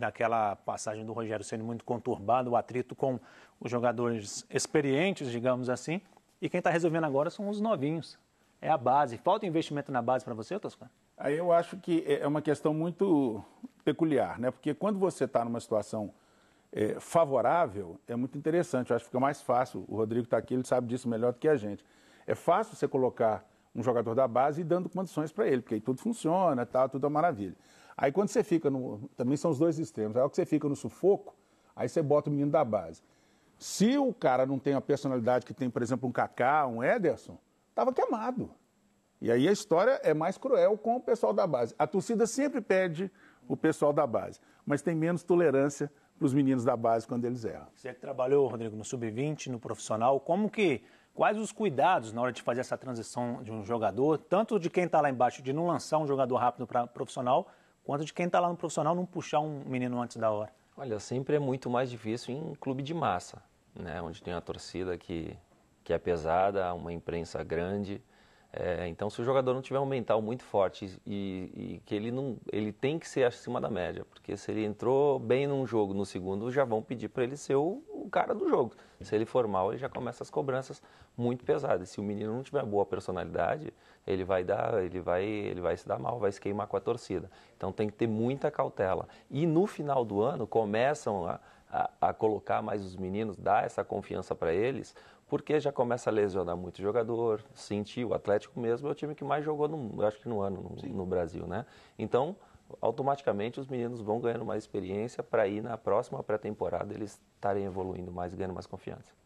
naquela passagem do Rogério sendo muito conturbado, o atrito com os jogadores experientes, digamos assim. E quem está resolvendo agora são os novinhos. É a base. Falta investimento na base para você, Toscano? Aí eu acho que é, é uma questão muito peculiar, né? Porque quando você está numa situação é, favorável, é muito interessante. Eu acho que fica mais fácil. O Rodrigo está aqui, ele sabe disso melhor do que a gente. É fácil você colocar um jogador da base e dando condições para ele, porque aí tudo funciona, tá, tudo é maravilha. Aí quando você fica no. Também são os dois extremos. Aí que você fica no sufoco, aí você bota o menino da base. Se o cara não tem a personalidade que tem, por exemplo, um Kaká, um Ederson, estava queimado. E aí a história é mais cruel com o pessoal da base. A torcida sempre pede o pessoal da base, mas tem menos tolerância para os meninos da base quando eles erram. Você que trabalhou, Rodrigo, no sub-20, no profissional, como que quais os cuidados na hora de fazer essa transição de um jogador, tanto de quem está lá embaixo de não lançar um jogador rápido para profissional, quanto de quem está lá no profissional não puxar um menino antes da hora. Olha, sempre é muito mais difícil em clube de massa, né? onde tem a torcida que, que é pesada, uma imprensa grande. É, então, se o jogador não tiver um mental muito forte e, e, que ele não, ele tem que ser acima da média, porque se ele entrou bem num jogo no segundo, já vão pedir para ele ser o cara do jogo. Se ele for mal, ele já começa as cobranças muito pesadas. Se o menino não tiver boa personalidade, ele vai dar, ele vai, ele vai se dar mal, vai se queimar com a torcida. Então tem que ter muita cautela. E no final do ano começam a a, a colocar mais os meninos, dar essa confiança para eles, porque já começa a lesionar muito jogador, sentir, o Atlético mesmo é o time que mais jogou, no, acho que no ano, no, no Brasil, né? Então, automaticamente os meninos vão ganhando mais experiência para ir na próxima pré-temporada eles estarem evoluindo mais, ganhando mais confiança.